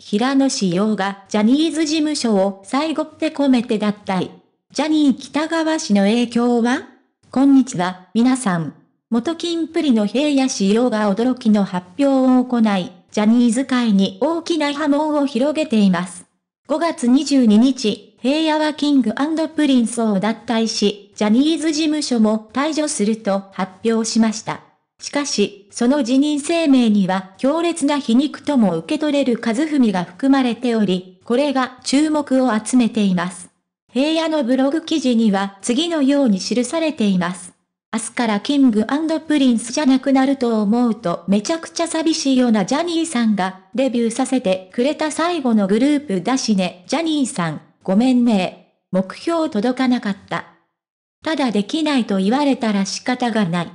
平野紫耀がジャニーズ事務所を最後って込めて脱退。ジャニー北川氏の影響はこんにちは、皆さん。元金プリの平野紫耀が驚きの発表を行い、ジャニーズ界に大きな波紋を広げています。5月22日、平野はキングプリンスを脱退し、ジャニーズ事務所も退場すると発表しました。しかし、その辞任声明には強烈な皮肉とも受け取れる和文が含まれており、これが注目を集めています。平野のブログ記事には次のように記されています。明日からキングプリンスじゃなくなると思うとめちゃくちゃ寂しいようなジャニーさんがデビューさせてくれた最後のグループだしね、ジャニーさん、ごめんね。目標届かなかった。ただできないと言われたら仕方がない。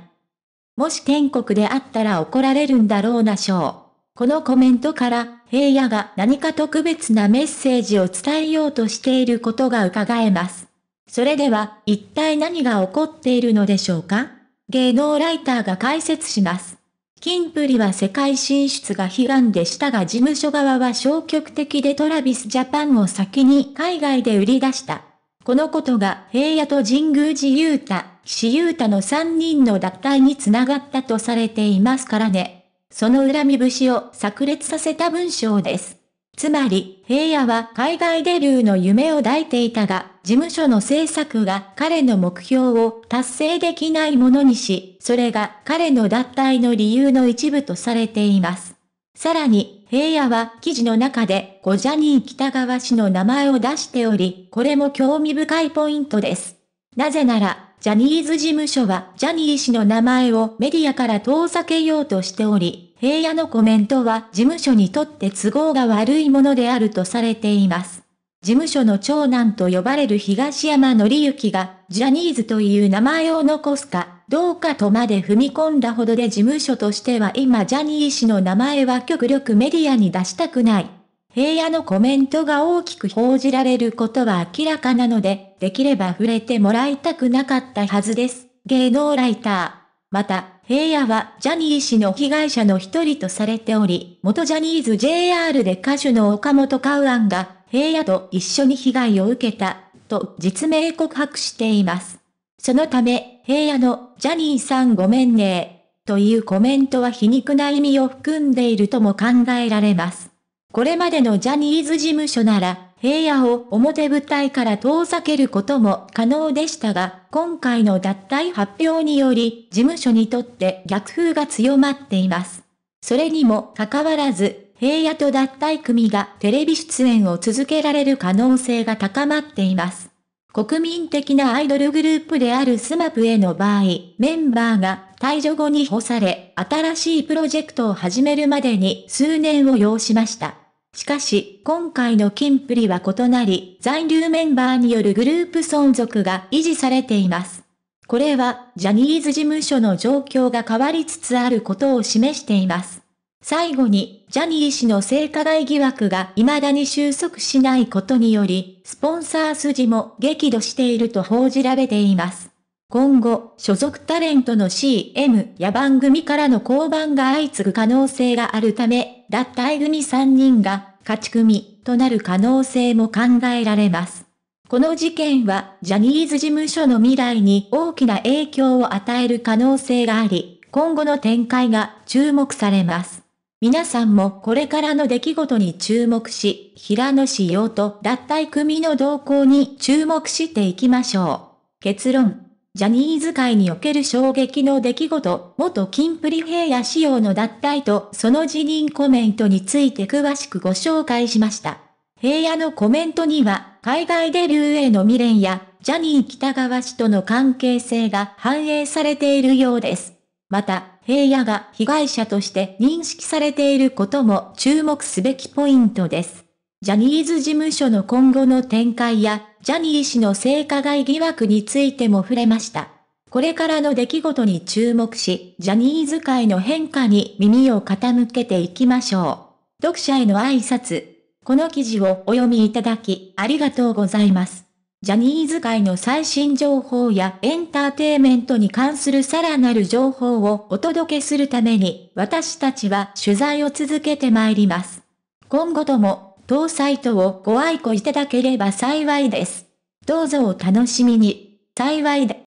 もし天国であったら怒られるんだろうなしょう。このコメントから、平野が何か特別なメッセージを伝えようとしていることが伺えます。それでは、一体何が起こっているのでしょうか芸能ライターが解説します。キンプリは世界進出が悲願でしたが事務所側は消極的でトラビスジャパンを先に海外で売り出した。このことが平野と神宮寺勇太、私う太の3人の脱退につながったとされていますからね。その恨み節を炸裂させた文章です。つまり、平野は海外デビューの夢を抱いていたが、事務所の制作が彼の目標を達成できないものにし、それが彼の脱退の理由の一部とされています。さらに、平野は記事の中で、ゴジャニー北川氏の名前を出しており、これも興味深いポイントです。なぜなら、ジャニーズ事務所はジャニー氏の名前をメディアから遠ざけようとしており、平野のコメントは事務所にとって都合が悪いものであるとされています。事務所の長男と呼ばれる東山紀之が、ジャニーズという名前を残すか、どうかとまで踏み込んだほどで事務所としては今ジャニー氏の名前は極力メディアに出したくない。平野のコメントが大きく報じられることは明らかなので、できれば触れてもらいたくなかったはずです。芸能ライター。また、平野はジャニー氏の被害者の一人とされており、元ジャニーズ JR で歌手の岡本カウアンが、平野と一緒に被害を受けた、と実名告白しています。そのため、平野のジャニーさんごめんねというコメントは皮肉な意味を含んでいるとも考えられます。これまでのジャニーズ事務所なら、平野を表舞台から遠ざけることも可能でしたが、今回の脱退発表により、事務所にとって逆風が強まっています。それにもかかわらず、平野と脱退組がテレビ出演を続けられる可能性が高まっています。国民的なアイドルグループであるスマップへの場合、メンバーが退場後に干され、新しいプロジェクトを始めるまでに数年を要しました。しかし、今回の金プリは異なり、在留メンバーによるグループ存続が維持されています。これは、ジャニーズ事務所の状況が変わりつつあることを示しています。最後に、ジャニー氏の性加害疑惑が未だに収束しないことにより、スポンサー筋も激怒していると報じられています。今後、所属タレントの CM や番組からの降板が相次ぐ可能性があるため、脱退組3人が、勝ち組となる可能性も考えられます。この事件は、ジャニーズ事務所の未来に大きな影響を与える可能性があり、今後の展開が注目されます。皆さんもこれからの出来事に注目し、平野紫用と脱退組の動向に注目していきましょう。結論。ジャニーズ界における衝撃の出来事、元金プリ平野仕様の脱退とその辞任コメントについて詳しくご紹介しました。平野のコメントには、海外デビューへの未練や、ジャニー北川氏との関係性が反映されているようです。また、平野が被害者として認識されていることも注目すべきポイントです。ジャニーズ事務所の今後の展開や、ジャニー氏の性加害疑惑についても触れました。これからの出来事に注目し、ジャニーズ界の変化に耳を傾けていきましょう。読者への挨拶。この記事をお読みいただき、ありがとうございます。ジャニーズ界の最新情報やエンターテイメントに関するさらなる情報をお届けするために、私たちは取材を続けてまいります。今後とも当サイトをご愛顧いただければ幸いです。どうぞお楽しみに。幸いで。